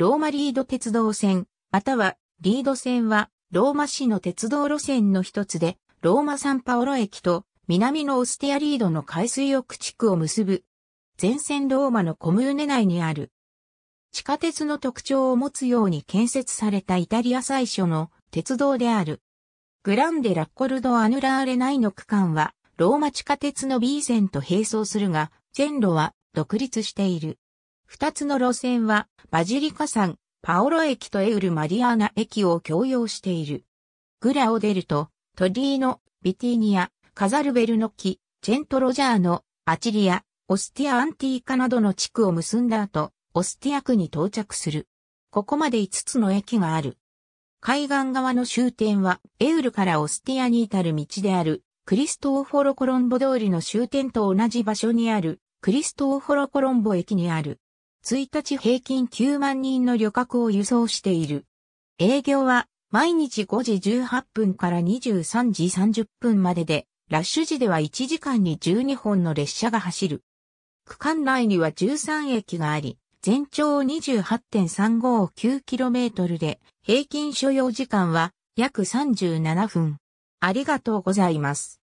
ローマリード鉄道線、またはリード線はローマ市の鉄道路線の一つで、ローマ・サンパオロ駅と南のオステアリードの海水浴地区を結ぶ。全線ローマのコムーネ内にある。地下鉄の特徴を持つように建設されたイタリア最初の鉄道である。グランデ・ラッコルド・アヌラーレ内の区間はローマ地下鉄の B 線と並走するが、線路は独立している。二つの路線は、バジリカ山、パオロ駅とエウルマリアーナ駅を共用している。グラを出ると、トリーノ、ビティニア、カザルベルノキ、チェントロジャーノ、アチリア、オスティアアンティーカなどの地区を結んだ後、オスティア区に到着する。ここまで五つの駅がある。海岸側の終点は、エウルからオスティアに至る道である、クリストオフォロコロンボ通りの終点と同じ場所にある、クリストオフォロコロンボ駅にある。1日平均9万人の旅客を輸送している。営業は毎日5時18分から23時30分までで、ラッシュ時では1時間に12本の列車が走る。区間内には13駅があり、全長 28.359km で、平均所要時間は約37分。ありがとうございます。